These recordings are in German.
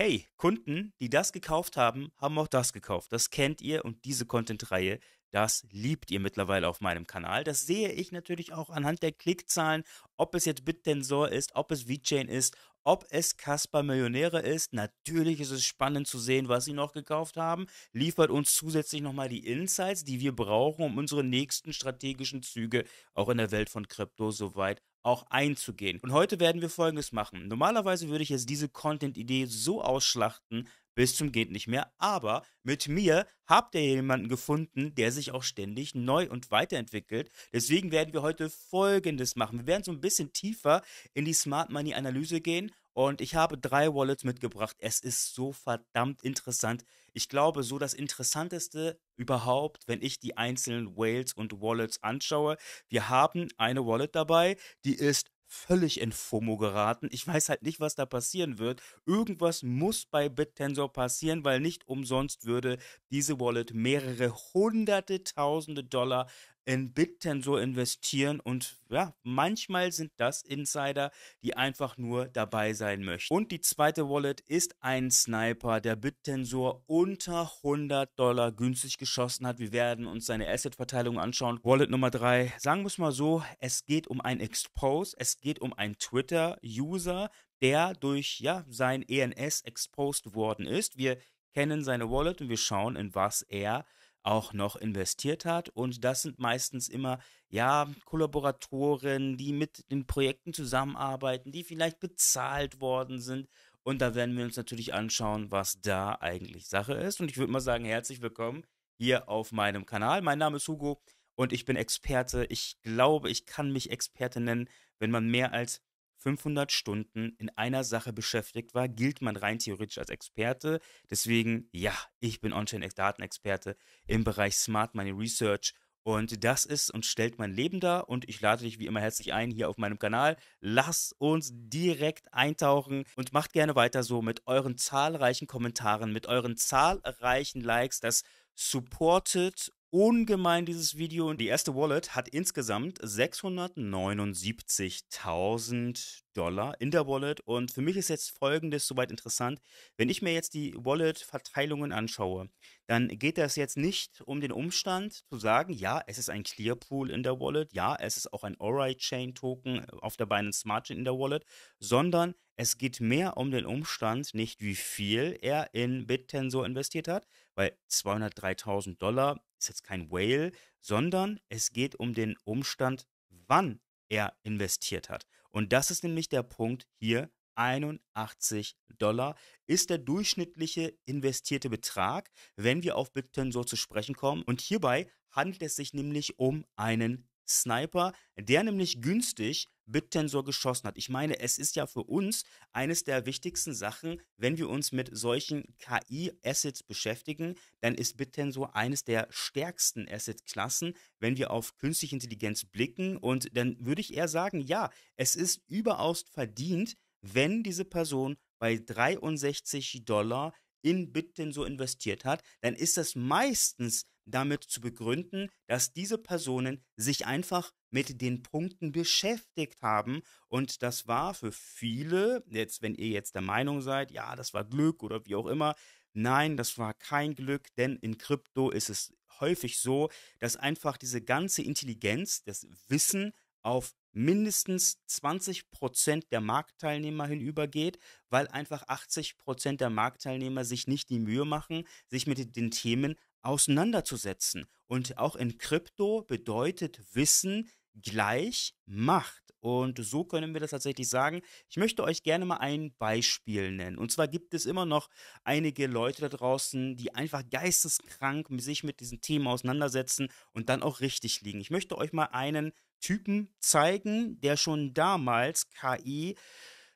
hey, Kunden, die das gekauft haben, haben auch das gekauft. Das kennt ihr und diese Content-Reihe, das liebt ihr mittlerweile auf meinem Kanal. Das sehe ich natürlich auch anhand der Klickzahlen, ob es jetzt BitTensor ist, ob es VeChain ist, ob es Casper Millionäre ist. Natürlich ist es spannend zu sehen, was sie noch gekauft haben. Liefert uns zusätzlich nochmal die Insights, die wir brauchen, um unsere nächsten strategischen Züge auch in der Welt von Krypto soweit auch einzugehen. Und heute werden wir folgendes machen. Normalerweise würde ich jetzt diese Content-Idee so ausschlachten, bis zum geht nicht mehr, aber mit mir habt ihr jemanden gefunden, der sich auch ständig neu und weiterentwickelt. Deswegen werden wir heute folgendes machen. Wir werden so ein bisschen tiefer in die Smart Money Analyse gehen und ich habe drei Wallets mitgebracht. Es ist so verdammt interessant. Ich glaube, so das Interessanteste überhaupt, wenn ich die einzelnen Whales und Wallets anschaue. Wir haben eine Wallet dabei, die ist völlig in FOMO geraten. Ich weiß halt nicht, was da passieren wird. Irgendwas muss bei BitTensor passieren, weil nicht umsonst würde diese Wallet mehrere hunderte tausende Dollar in BitTensor investieren und ja, manchmal sind das Insider, die einfach nur dabei sein möchten. Und die zweite Wallet ist ein Sniper, der BitTensor unter 100 Dollar günstig geschossen hat. Wir werden uns seine Asset-Verteilung anschauen. Wallet Nummer 3, sagen wir es mal so, es geht um ein Expose, es geht um einen Twitter-User, der durch ja, sein ENS exposed worden ist. Wir kennen seine Wallet und wir schauen, in was er auch noch investiert hat. Und das sind meistens immer, ja, Kollaboratoren, die mit den Projekten zusammenarbeiten, die vielleicht bezahlt worden sind. Und da werden wir uns natürlich anschauen, was da eigentlich Sache ist. Und ich würde mal sagen, herzlich willkommen hier auf meinem Kanal. Mein Name ist Hugo und ich bin Experte. Ich glaube, ich kann mich Experte nennen, wenn man mehr als 500 Stunden in einer Sache beschäftigt war, gilt man rein theoretisch als Experte. Deswegen, ja, ich bin On-Chain-Datenexperte im Bereich Smart Money Research und das ist und stellt mein Leben dar. Und ich lade dich wie immer herzlich ein hier auf meinem Kanal. Lass uns direkt eintauchen und macht gerne weiter so mit euren zahlreichen Kommentaren, mit euren zahlreichen Likes. Das supportet ungemein, dieses Video. Die erste Wallet hat insgesamt 679.000 Dollar in der Wallet. Und für mich ist jetzt Folgendes soweit interessant. Wenn ich mir jetzt die Wallet-Verteilungen anschaue, dann geht das jetzt nicht um den Umstand zu sagen, ja, es ist ein Clearpool in der Wallet, ja, es ist auch ein Alright-Chain-Token auf der Binance Smart Chain in der Wallet, sondern es geht mehr um den Umstand, nicht wie viel er in BitTensor investiert hat, weil 203.000 Dollar ist jetzt kein Whale, sondern es geht um den Umstand, wann er investiert hat. Und das ist nämlich der Punkt hier 81 Dollar ist der durchschnittliche investierte Betrag, wenn wir auf Bitcoin so zu sprechen kommen. Und hierbei handelt es sich nämlich um einen Sniper, der nämlich günstig BitTensor geschossen hat. Ich meine, es ist ja für uns eines der wichtigsten Sachen, wenn wir uns mit solchen KI-Assets beschäftigen, dann ist BitTensor eines der stärksten Asset-Klassen, wenn wir auf künstliche Intelligenz blicken. Und dann würde ich eher sagen, ja, es ist überaus verdient, wenn diese Person bei 63 Dollar in Bitcoin so investiert hat, dann ist das meistens damit zu begründen, dass diese Personen sich einfach mit den Punkten beschäftigt haben und das war für viele, jetzt wenn ihr jetzt der Meinung seid, ja, das war Glück oder wie auch immer, nein, das war kein Glück, denn in Krypto ist es häufig so, dass einfach diese ganze Intelligenz, das Wissen auf mindestens 20 Prozent der Marktteilnehmer hinübergeht, weil einfach 80 Prozent der Marktteilnehmer sich nicht die Mühe machen, sich mit den Themen auseinanderzusetzen. Und auch in Krypto bedeutet Wissen gleich Macht. Und so können wir das tatsächlich sagen. Ich möchte euch gerne mal ein Beispiel nennen. Und zwar gibt es immer noch einige Leute da draußen, die einfach geisteskrank sich mit diesen Themen auseinandersetzen und dann auch richtig liegen. Ich möchte euch mal einen Typen zeigen, der schon damals KI,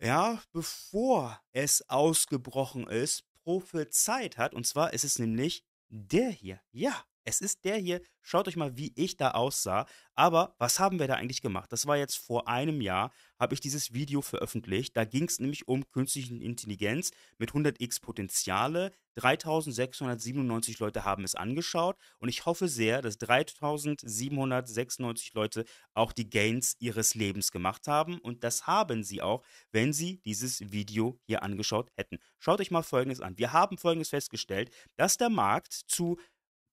ja, bevor es ausgebrochen ist, prophezeit hat. Und zwar ist es nämlich der hier. Ja, es ist der hier. Schaut euch mal, wie ich da aussah. Aber was haben wir da eigentlich gemacht? Das war jetzt vor einem Jahr, habe ich dieses Video veröffentlicht. Da ging es nämlich um künstliche Intelligenz mit 100x Potenziale. 3697 Leute haben es angeschaut und ich hoffe sehr, dass 3796 Leute auch die Gains ihres Lebens gemacht haben und das haben sie auch, wenn sie dieses Video hier angeschaut hätten. Schaut euch mal Folgendes an. Wir haben Folgendes festgestellt, dass der Markt zu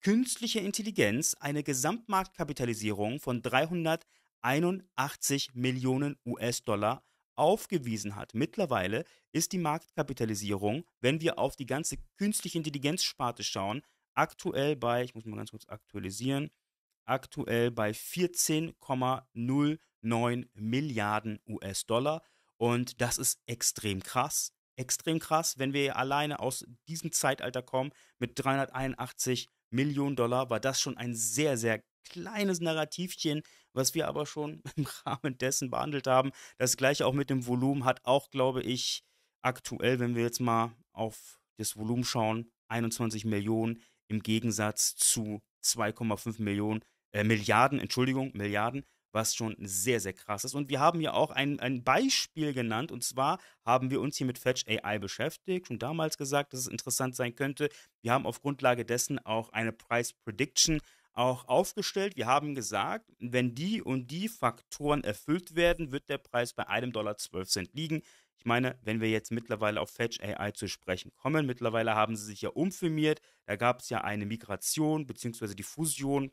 künstliche Intelligenz eine Gesamtmarktkapitalisierung von 381 Millionen US-Dollar aufgewiesen hat. Mittlerweile ist die Marktkapitalisierung, wenn wir auf die ganze künstliche Intelligenz-Sparte schauen, aktuell bei, ich muss mal ganz kurz aktualisieren, aktuell bei 14,09 Milliarden US-Dollar. Und das ist extrem krass extrem krass, wenn wir alleine aus diesem Zeitalter kommen mit 381 Millionen Dollar, war das schon ein sehr, sehr kleines Narrativchen, was wir aber schon im Rahmen dessen behandelt haben. Das gleiche auch mit dem Volumen hat auch, glaube ich, aktuell, wenn wir jetzt mal auf das Volumen schauen, 21 Millionen im Gegensatz zu 2,5 Millionen, äh, Milliarden, Entschuldigung, Milliarden was schon sehr, sehr krass ist. Und wir haben hier auch ein, ein Beispiel genannt. Und zwar haben wir uns hier mit Fetch AI beschäftigt, schon damals gesagt, dass es interessant sein könnte. Wir haben auf Grundlage dessen auch eine Price Prediction auch aufgestellt. Wir haben gesagt, wenn die und die Faktoren erfüllt werden, wird der Preis bei einem Dollar 12 Cent liegen. Ich meine, wenn wir jetzt mittlerweile auf Fetch AI zu sprechen kommen, mittlerweile haben sie sich ja umfirmiert. Da gab es ja eine Migration bzw. die Fusion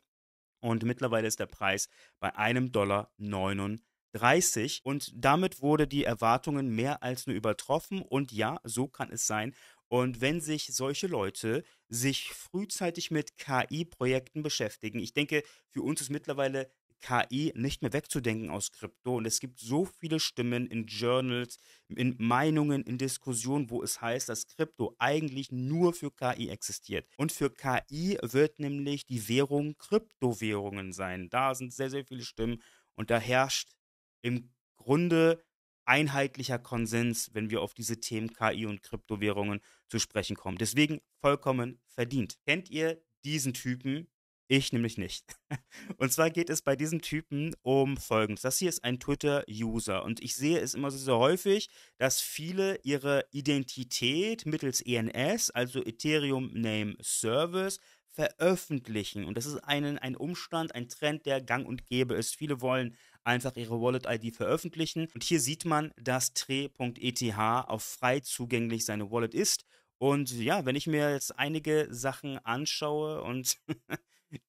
und mittlerweile ist der Preis bei einem Dollar 39 und damit wurde die Erwartungen mehr als nur übertroffen und ja, so kann es sein. Und wenn sich solche Leute sich frühzeitig mit KI-Projekten beschäftigen, ich denke, für uns ist mittlerweile KI nicht mehr wegzudenken aus Krypto. Und es gibt so viele Stimmen in Journals, in Meinungen, in Diskussionen, wo es heißt, dass Krypto eigentlich nur für KI existiert. Und für KI wird nämlich die Währung Kryptowährungen sein. Da sind sehr, sehr viele Stimmen und da herrscht im Grunde einheitlicher Konsens, wenn wir auf diese Themen KI und Kryptowährungen zu sprechen kommen. Deswegen vollkommen verdient. Kennt ihr diesen Typen, ich nämlich nicht. Und zwar geht es bei diesem Typen um Folgendes. Das hier ist ein Twitter-User und ich sehe es immer so, so häufig, dass viele ihre Identität mittels ENS, also Ethereum Name Service, veröffentlichen. Und das ist einen, ein Umstand, ein Trend, der gang und gäbe ist. Viele wollen einfach ihre Wallet-ID veröffentlichen. Und hier sieht man, dass tre.eth auf frei zugänglich seine Wallet ist. Und ja, wenn ich mir jetzt einige Sachen anschaue und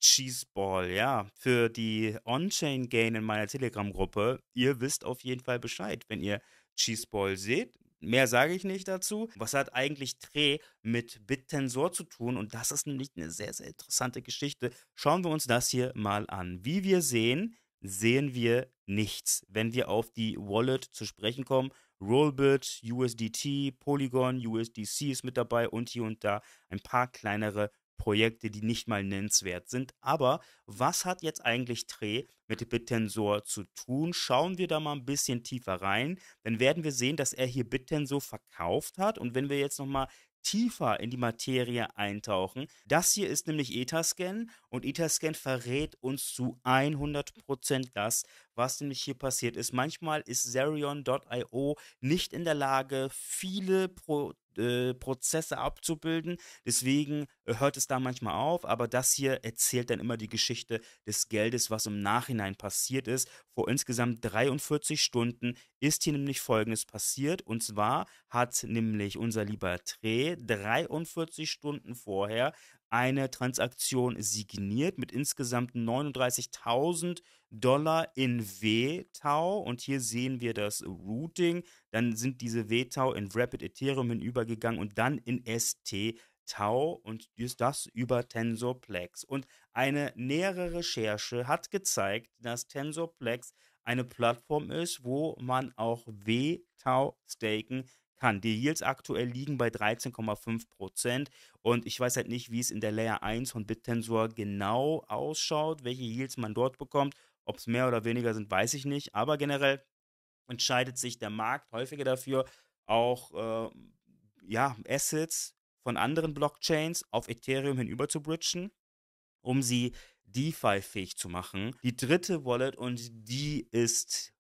Cheeseball, ja. Für die On-Chain-Gain in meiner Telegram-Gruppe, ihr wisst auf jeden Fall Bescheid, wenn ihr Cheeseball seht. Mehr sage ich nicht dazu. Was hat eigentlich Tre mit BitTensor zu tun? Und das ist nämlich eine sehr, sehr interessante Geschichte. Schauen wir uns das hier mal an. Wie wir sehen, sehen wir nichts, wenn wir auf die Wallet zu sprechen kommen. Rollbit, USDT, Polygon, USDC ist mit dabei und hier und da ein paar kleinere Projekte, die nicht mal nennenswert sind. Aber was hat jetzt eigentlich Tre mit BitTensor zu tun? Schauen wir da mal ein bisschen tiefer rein. Dann werden wir sehen, dass er hier BitTensor verkauft hat. Und wenn wir jetzt nochmal tiefer in die Materie eintauchen. Das hier ist nämlich Etherscan und Etherscan verrät uns zu 100% das, was nämlich hier passiert ist. Manchmal ist Zerion.io nicht in der Lage, viele Pro äh, Prozesse abzubilden. Deswegen äh, hört es da manchmal auf, aber das hier erzählt dann immer die Geschichte des Geldes, was im Nachhinein passiert ist. Vor insgesamt 43 Stunden ist hier nämlich Folgendes passiert. Und zwar hat nämlich unser lieber Tre 43 Stunden vorher eine Transaktion signiert mit insgesamt 39.000 Dollar in WTAU. Und hier sehen wir das Routing. Dann sind diese WTAU in Rapid Ethereum hinübergegangen und dann in ST. Tau und das über TensorPlex. Und eine nähere Recherche hat gezeigt, dass TensorPlex eine Plattform ist, wo man auch W-Tau staken kann. Die Yields aktuell liegen bei 13,5 Prozent und ich weiß halt nicht, wie es in der Layer 1 von BitTensor genau ausschaut, welche Yields man dort bekommt. Ob es mehr oder weniger sind, weiß ich nicht. Aber generell entscheidet sich der Markt häufiger dafür, auch äh, ja, Assets von anderen Blockchains auf Ethereum hinüber zu bridgen, um sie DeFi-fähig zu machen. Die dritte Wallet und die ist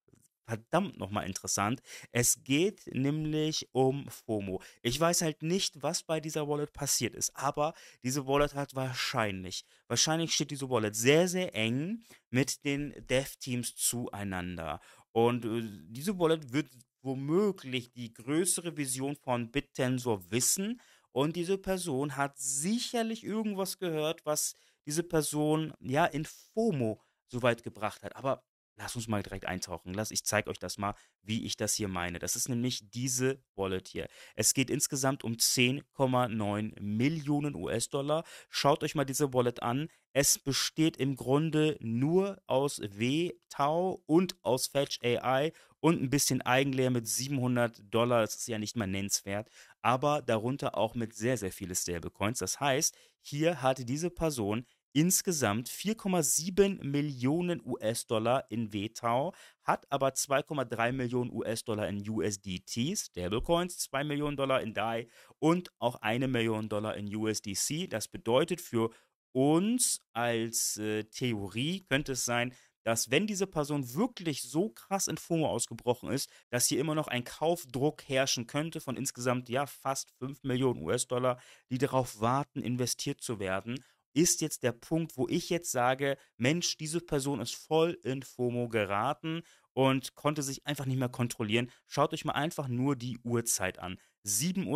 verdammt nochmal interessant. Es geht nämlich um FOMO. Ich weiß halt nicht, was bei dieser Wallet passiert ist, aber diese Wallet hat wahrscheinlich, wahrscheinlich steht diese Wallet sehr, sehr eng mit den Dev-Teams zueinander. Und äh, diese Wallet wird womöglich die größere Vision von BitTensor wissen. Und diese Person hat sicherlich irgendwas gehört, was diese Person ja in FOMO so weit gebracht hat. Aber lass uns mal direkt eintauchen. Lass, ich zeige euch das mal, wie ich das hier meine. Das ist nämlich diese Wallet hier. Es geht insgesamt um 10,9 Millionen US-Dollar. Schaut euch mal diese Wallet an. Es besteht im Grunde nur aus WTAU und aus Fetch AI und ein bisschen Eigenleer mit 700 Dollar. Das ist ja nicht mal nennenswert. Aber darunter auch mit sehr, sehr vielen Stablecoins. Das heißt, hier hatte diese Person insgesamt 4,7 Millionen US-Dollar in WTAU, hat aber 2,3 Millionen US-Dollar in USDT, Stablecoins, 2 Millionen Dollar in DAI und auch 1 Million Dollar in USDC. Das bedeutet für uns als äh, Theorie könnte es sein, dass wenn diese Person wirklich so krass in FOMO ausgebrochen ist, dass hier immer noch ein Kaufdruck herrschen könnte von insgesamt ja fast 5 Millionen US-Dollar, die darauf warten, investiert zu werden ist jetzt der Punkt, wo ich jetzt sage, Mensch, diese Person ist voll in FOMO geraten und konnte sich einfach nicht mehr kontrollieren. Schaut euch mal einfach nur die Uhrzeit an. 7.56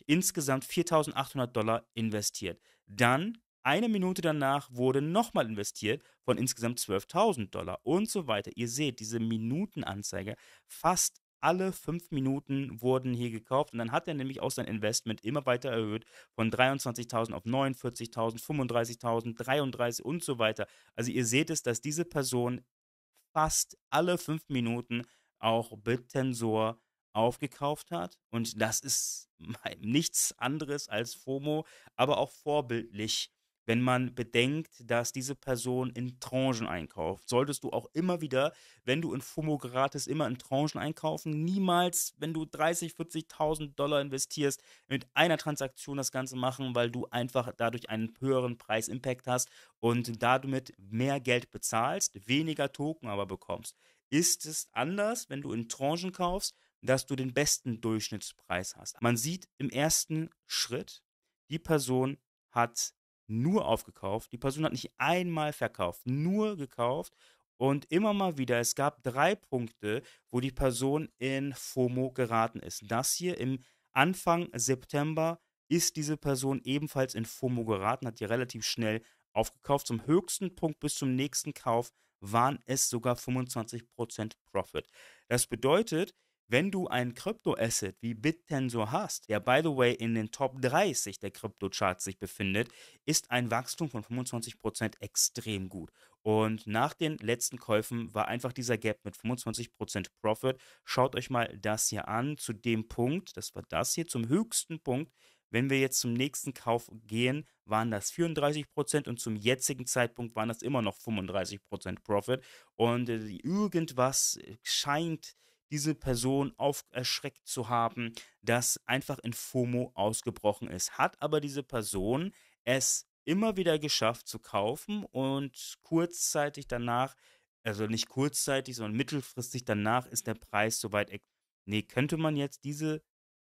Uhr, insgesamt 4.800 Dollar investiert. Dann eine Minute danach wurde nochmal investiert von insgesamt 12.000 Dollar und so weiter. Ihr seht, diese Minutenanzeige fast alle fünf Minuten wurden hier gekauft. Und dann hat er nämlich auch sein Investment immer weiter erhöht von 23.000 auf 49.000, 35.000, 33 und so weiter. Also ihr seht es, dass diese Person fast alle fünf Minuten auch BitTensor aufgekauft hat. Und das ist nichts anderes als FOMO, aber auch vorbildlich wenn man bedenkt, dass diese Person in Tranchen einkauft. Solltest du auch immer wieder, wenn du in FOMO geratest, immer in Tranchen einkaufen. Niemals, wenn du 30, 40.000 Dollar investierst, mit einer Transaktion das Ganze machen, weil du einfach dadurch einen höheren Preis-Impact hast und damit mehr Geld bezahlst, weniger Token aber bekommst. Ist es anders, wenn du in Tranchen kaufst, dass du den besten Durchschnittspreis hast? Man sieht im ersten Schritt, die Person hat nur aufgekauft. Die Person hat nicht einmal verkauft, nur gekauft. Und immer mal wieder, es gab drei Punkte, wo die Person in FOMO geraten ist. Das hier im Anfang September ist diese Person ebenfalls in FOMO geraten, hat die relativ schnell aufgekauft. Zum höchsten Punkt bis zum nächsten Kauf waren es sogar 25% Profit. Das bedeutet, wenn du ein Kryptoasset wie BitTensor hast, der by the way in den Top 30 der Kryptocharts sich befindet, ist ein Wachstum von 25% extrem gut. Und nach den letzten Käufen war einfach dieser Gap mit 25% Profit. Schaut euch mal das hier an, zu dem Punkt, das war das hier, zum höchsten Punkt. Wenn wir jetzt zum nächsten Kauf gehen, waren das 34% und zum jetzigen Zeitpunkt waren das immer noch 35% Profit. Und äh, irgendwas scheint diese Person auf erschreckt zu haben, das einfach in FOMO ausgebrochen ist. Hat aber diese Person es immer wieder geschafft zu kaufen und kurzzeitig danach, also nicht kurzzeitig, sondern mittelfristig danach ist der Preis soweit. Äh, nee, könnte man jetzt diese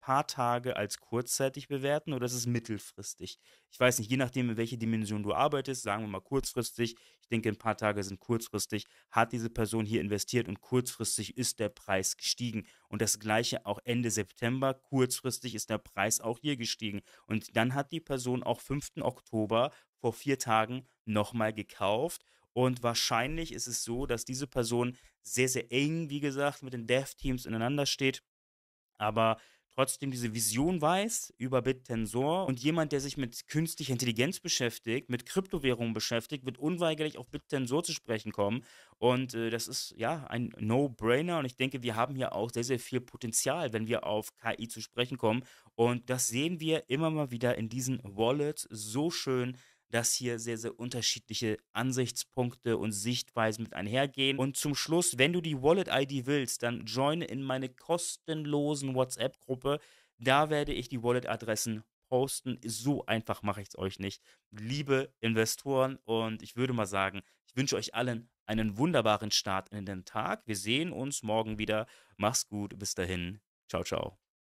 paar Tage als kurzzeitig bewerten oder ist es mittelfristig? Ich weiß nicht, je nachdem, in welche Dimension du arbeitest, sagen wir mal kurzfristig, ich denke, ein paar Tage sind kurzfristig, hat diese Person hier investiert und kurzfristig ist der Preis gestiegen. Und das gleiche auch Ende September, kurzfristig ist der Preis auch hier gestiegen. Und dann hat die Person auch 5. Oktober vor vier Tagen nochmal gekauft und wahrscheinlich ist es so, dass diese Person sehr, sehr eng, wie gesagt, mit den Dev-Teams ineinander steht. Aber trotzdem diese Vision weiß über BitTensor und jemand, der sich mit künstlicher Intelligenz beschäftigt, mit Kryptowährungen beschäftigt, wird unweigerlich auf BitTensor zu sprechen kommen. Und äh, das ist ja ein No-Brainer und ich denke, wir haben hier auch sehr, sehr viel Potenzial, wenn wir auf KI zu sprechen kommen. Und das sehen wir immer mal wieder in diesen Wallets so schön dass hier sehr, sehr unterschiedliche Ansichtspunkte und Sichtweisen mit einhergehen. Und zum Schluss, wenn du die Wallet-ID willst, dann join in meine kostenlosen WhatsApp-Gruppe. Da werde ich die Wallet-Adressen posten. So einfach mache ich es euch nicht. Liebe Investoren, und ich würde mal sagen, ich wünsche euch allen einen wunderbaren Start in den Tag. Wir sehen uns morgen wieder. Mach's gut. Bis dahin. Ciao, ciao.